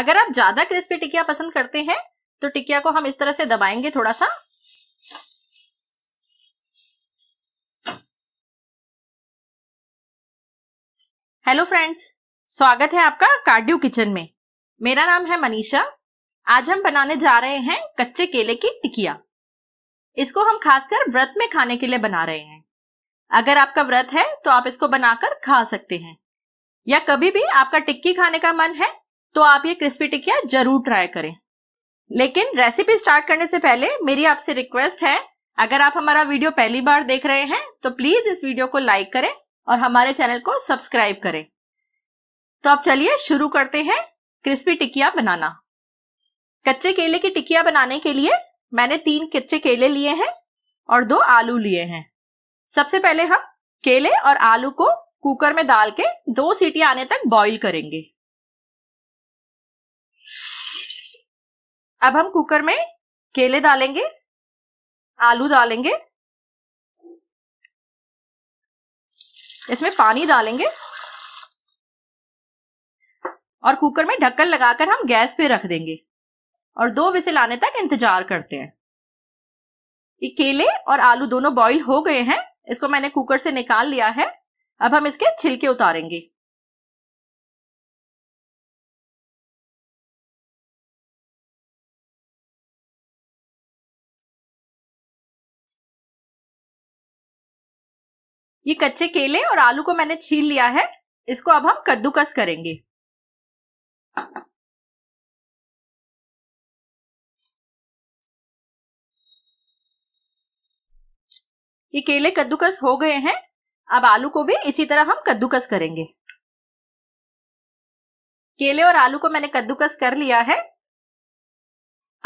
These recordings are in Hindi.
अगर आप ज्यादा क्रिस्पी टिकिया पसंद करते हैं तो टिकिया को हम इस तरह से दबाएंगे थोड़ा सा हेलो फ्रेंड्स स्वागत है आपका कार्डियो किचन में मेरा नाम है मनीषा आज हम बनाने जा रहे हैं कच्चे केले की टिकिया इसको हम खासकर व्रत में खाने के लिए बना रहे हैं अगर आपका व्रत है तो आप इसको बनाकर खा सकते हैं या कभी भी आपका टिक्की खाने का मन है तो आप ये क्रिस्पी टिकिया जरूर ट्राई करें लेकिन रेसिपी स्टार्ट करने से पहले मेरी आपसे रिक्वेस्ट है अगर आप हमारा वीडियो पहली बार देख रहे हैं तो प्लीज इस वीडियो को लाइक करें और हमारे चैनल को सब्सक्राइब करें तो अब चलिए शुरू करते हैं क्रिस्पी टिकिया बनाना कच्चे केले की टिकिया बनाने के लिए मैंने तीन कच्चे केले लिए हैं और दो आलू लिए हैं सबसे पहले हम केले और आलू को कुकर में डाल के दो सीटी आने तक बॉईल करेंगे अब हम कुकर में केले डालेंगे आलू डालेंगे इसमें पानी डालेंगे और कुकर में ढक्कन लगाकर हम गैस पे रख देंगे और दो विसल आने तक इंतजार करते हैं ये केले और आलू दोनों बॉईल हो गए हैं इसको मैंने कुकर से निकाल लिया है अब हम इसके छिलके उतारेंगे ये कच्चे केले और आलू को मैंने छील लिया है इसको अब हम कद्दूकस करेंगे ये केले कद्दूकस हो गए हैं अब आलू को भी इसी तरह हम कद्दूकस करेंगे केले और आलू को मैंने कद्दूकस कर लिया है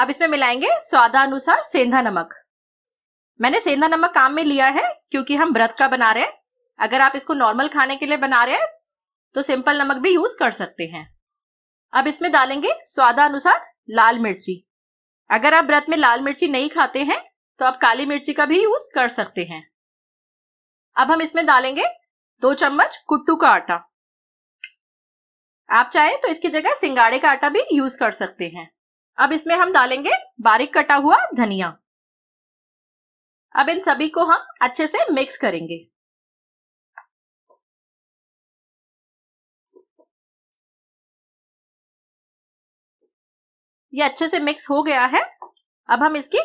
अब इसमें मिलाएंगे स्वादानुसार सेंधा नमक मैंने सेंधा नमक काम में लिया है क्योंकि हम व्रत का बना रहे हैं अगर आप इसको नॉर्मल खाने के लिए बना रहे हैं तो सिंपल नमक भी यूज कर सकते हैं अब इसमें डालेंगे स्वादानुसार लाल मिर्ची अगर आप व्रत में लाल मिर्ची नहीं खाते हैं तो आप काली मिर्ची का भी यूज कर सकते हैं अब हम इसमें डालेंगे दो चम्मच कुट्टू का आटा आप चाहें तो इसकी जगह सिंगाड़े का आटा भी यूज कर सकते हैं अब इसमें हम डालेंगे बारीक कटा हुआ धनिया अब इन सभी को हम अच्छे से मिक्स करेंगे ये अच्छे से मिक्स हो गया है अब हम इसकी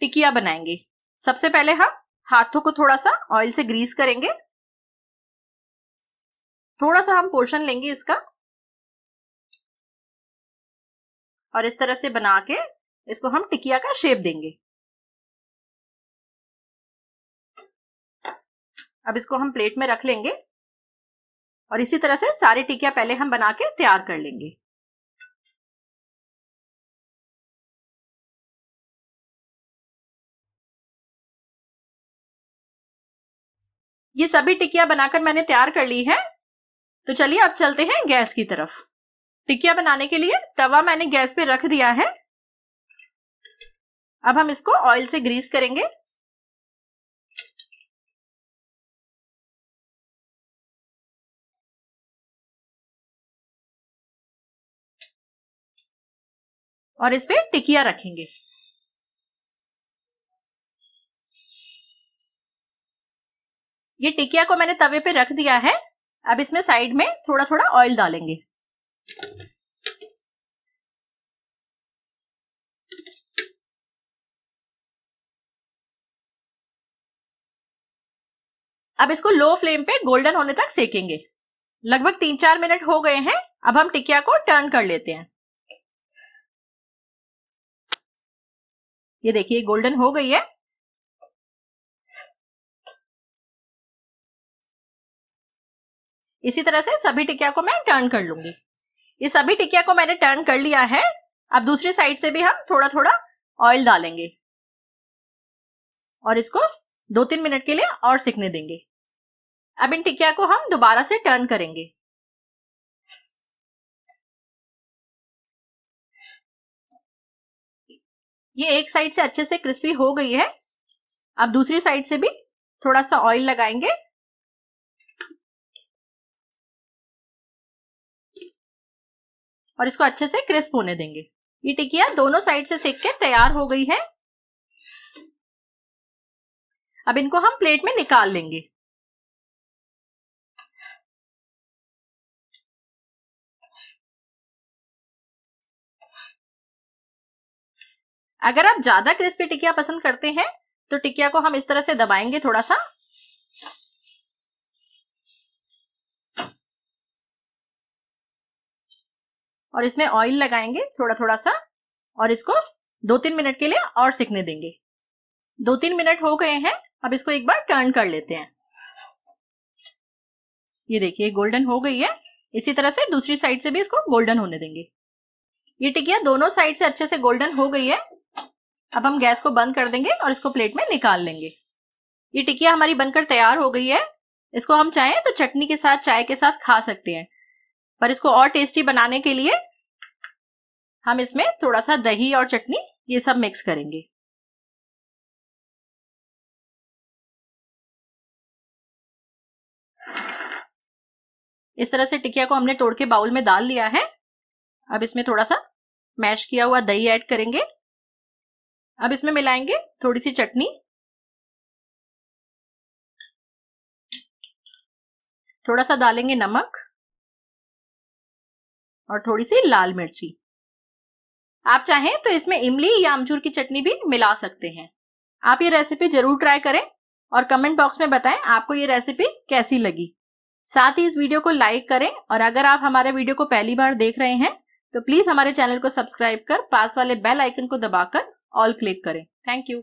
टिकिया बनाएंगे सबसे पहले हम हाथों को थोड़ा सा ऑयल से ग्रीस करेंगे थोड़ा सा हम पोर्शन लेंगे इसका और इस तरह से बना के इसको हम टिकिया का शेप देंगे अब इसको हम प्लेट में रख लेंगे और इसी तरह से सारी टिकिया पहले हम बना के तैयार कर लेंगे ये सभी टिकिया बनाकर मैंने तैयार कर ली है तो चलिए अब चलते हैं गैस की तरफ टिकिया बनाने के लिए तवा मैंने गैस पे रख दिया है अब हम इसको ऑयल से ग्रीस करेंगे और इस टिकिया रखेंगे ये टिकिया को मैंने तवे पे रख दिया है अब इसमें साइड में थोड़ा थोड़ा ऑयल डालेंगे अब इसको लो फ्लेम पे गोल्डन होने तक सेकेंगे लगभग तीन चार मिनट हो गए हैं अब हम टिकिया को टर्न कर लेते हैं ये देखिए गोल्डन हो गई है इसी तरह से सभी टिकिया को मैं टर्न कर लूंगी ये सभी टिकिया को मैंने टर्न कर लिया है अब दूसरी साइड से भी हम थोड़ा थोड़ा ऑयल डालेंगे और इसको दो तीन मिनट के लिए और सिकने देंगे अब इन टिकिया को हम दोबारा से टर्न करेंगे ये एक साइड से अच्छे से क्रिस्पी हो गई है अब दूसरी साइड से भी थोड़ा सा ऑयल लगाएंगे और इसको अच्छे से क्रिस्प होने देंगे ये टिकिया दोनों साइड से सेक के तैयार हो गई है अब इनको हम प्लेट में निकाल लेंगे अगर आप ज्यादा क्रिस्पी टिकिया पसंद करते हैं तो टिकिया को हम इस तरह से दबाएंगे थोड़ा सा और इसमें ऑयल लगाएंगे थोड़ा थोड़ा सा और इसको दो तीन मिनट के लिए और सिकने देंगे दो तीन मिनट हो गए हैं अब इसको एक बार टर्न कर लेते हैं ये देखिए गोल्डन हो गई है इसी तरह से दूसरी साइड से भी इसको गोल्डन होने देंगे ये टिकिया दोनों साइड से अच्छे से गोल्डन हो गई है अब हम गैस को बंद कर देंगे और इसको प्लेट में निकाल लेंगे ये टिकिया हमारी बनकर तैयार हो गई है इसको हम चाहें तो चटनी के साथ चाय के साथ खा सकते हैं पर इसको और टेस्टी बनाने के लिए हम इसमें थोड़ा सा दही और चटनी ये सब मिक्स करेंगे इस तरह से टिकिया को हमने तोड़ के बाउल में डाल लिया है अब इसमें थोड़ा सा मैश किया हुआ दही ऐड करेंगे अब इसमें मिलाएंगे थोड़ी सी चटनी थोड़ा सा डालेंगे नमक और थोड़ी सी लाल मिर्ची आप चाहें तो इसमें इमली या अमचूर की चटनी भी मिला सकते हैं आप ये रेसिपी जरूर ट्राई करें और कमेंट बॉक्स में बताएं आपको ये रेसिपी कैसी लगी साथ ही इस वीडियो को लाइक करें और अगर आप हमारे वीडियो को पहली बार देख रहे हैं तो प्लीज हमारे चैनल को सब्सक्राइब कर पास वाले बेल आइकन को दबाकर ऑल क्लिक करें थैंक यू